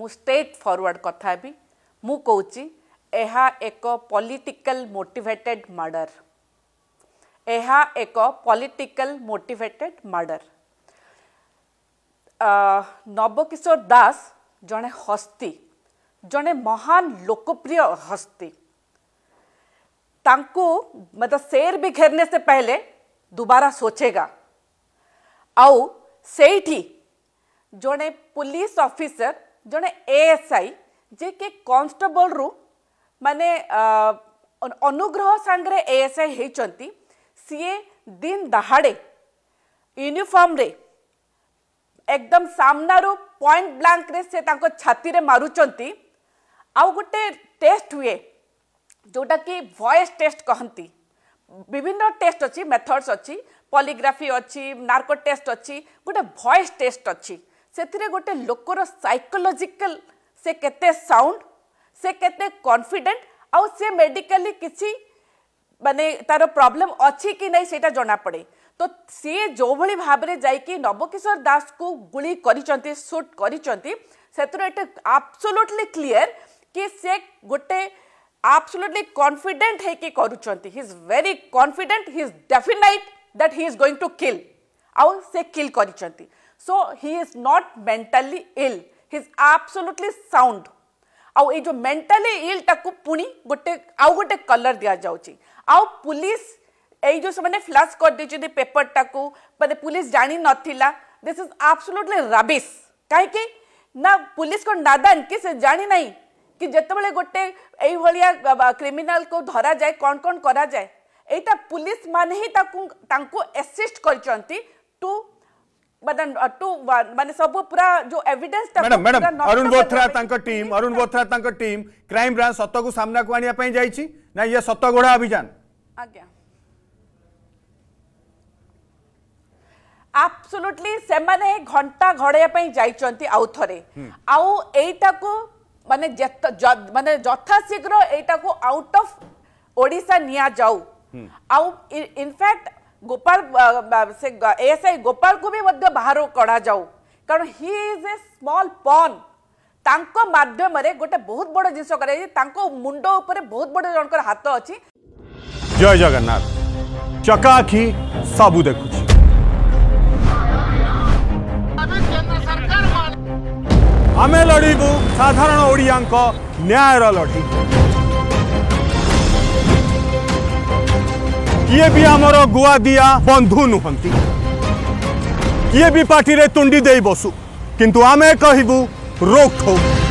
मु straight forward कथा मु यह एक पॉलिटिकल मोटिवेटेड मर्डर यह एक political motivated murder Nabakishore Das जड़े हस्ती जड़े महान लोकप्रिय हस्ती तांकु मतलब शेर भी घेरने से पहले दोबारा सोचेगा आउ जड़े पुलिस ऑफिसर ଜଣେ ଏଏସ୍ଆଇ ଯିଏକି କନଷ୍ଟେବଲରୁ ମାନେ ଅନୁଗ୍ରହ ସାଙ୍ଗରେ ଏଏସ୍ଆଇ ହେଇଛନ୍ତି ସିଏ ଦିନ ଦାହାଡ଼େ ୟୁନିଫର୍ମରେ ଏକଦମ ସାମ୍ନାରୁ ପଏଣ୍ଟ ବ୍ଲାଙ୍କରେ ସେ ତାଙ୍କ ଛାତିରେ ମାରୁଛନ୍ତି ଆଉ ଗୋଟେ ଟେଷ୍ଟ ହୁଏ ଯେଉଁଟାକି ଭଏସ୍ ଟେଷ୍ଟ କହନ୍ତି ବିଭିନ୍ନ ଟେଷ୍ଟ ଅଛି ମେଥଡ଼୍ସ ଅଛି ପଲିଗ୍ରାଫି ଅଛି ନାର୍କୋ ଟେଷ୍ଟ ଅଛି ଗୋଟେ ଭଏସ୍ ଟେଷ୍ଟ ଅଛି ସେଥିରେ ଗୋଟେ ଲୋକର ସାଇକୋଲୋଜିକାଲ ସେ କେତେ ସାଉଣ୍ଡ ସେ କେତେ କନଫିଡେଣ୍ଟ ଆଉ ସେ ମେଡିକାଲି କିଛି ମାନେ ତାର ପ୍ରୋବ୍ଲେମ୍ ଅଛି କି ନାହିଁ ସେଇଟା ଜଣାପଡ଼େ ତ ସିଏ ଯେଉଁଭଳି ଭାବରେ ଯାଇକି ନବକିଶୋର ଦାସକୁ ଗୁଳି କରିଛନ୍ତି ସୁଟ୍ କରିଛନ୍ତି ସେଥିରୁ ଏଇଟା ଆବସୋଲ୍ୟୁଟଲି କ୍ଲିଅର କି ସେ ଗୋଟେ ଆବସୋଲ୍ୟୁଟଲି କନଫିଡେଣ୍ଟ ହେଇକି କରୁଛନ୍ତି he is very confident he is definite that he is going to kill ଆଉ ସେ କିଲ୍ କରିଛନ୍ତି so he is not mentally ill he is आब्सोल्युटली sound आउ ए जो मेंटली इल ताकु पुणी गोटे आउ गोटे कलर दिया जाउची आउ पुलिस ए जो से फ्लश कर देछिदि पेपर ताकु पर पुलिस जानी नथिला दिस इज आब्सोल्युटली रबिश काहे कि ना पुलिस को नादान कि से जानी नहीं कि जेतबेले गोटे एई भलिया क्रिमिनल को धरा जाए कोन कोन करा जाए एटा पुलिस माने ही ताकु तांको एसिस्ट करचंती टू बदन टू माने सब पूरा जो evidence madam madam Arun Bothra तांको टीम अरुण बोथरा तांको टीम क्राइम ब्रांच सत्ता को सामना को आनिया पई जाईची ना ये सत्ता गोड़ा अभियान आज्ञा आब्सोल्युटली सेमाने घंटा घड़ाया पई जाईचंती आउ थरे हम्म। आउ एटा को माने माने यथाशीघ्र एटा को आउट ऑफ ओडिसा निया जाऊ हम्म। आउ इनफैक्ट गोपाल से एएसआई गोपाल को भी बाहर कढ़ा जाऊ कारण हि इज ए स्मल पन ताध्यम गोटे बहुत बड़ जिन मुंड बहुत बड़ जन हाथ अच्छी जय जगन्नाथ चकाखि सबु देखु आम लड़बू साधारण ओडिया लड़ी किए भी आमर गुआ दिया बंधु नुहत किए भी पार्टी तुंडी दे बसु किंतु आमे रोक रोकठोक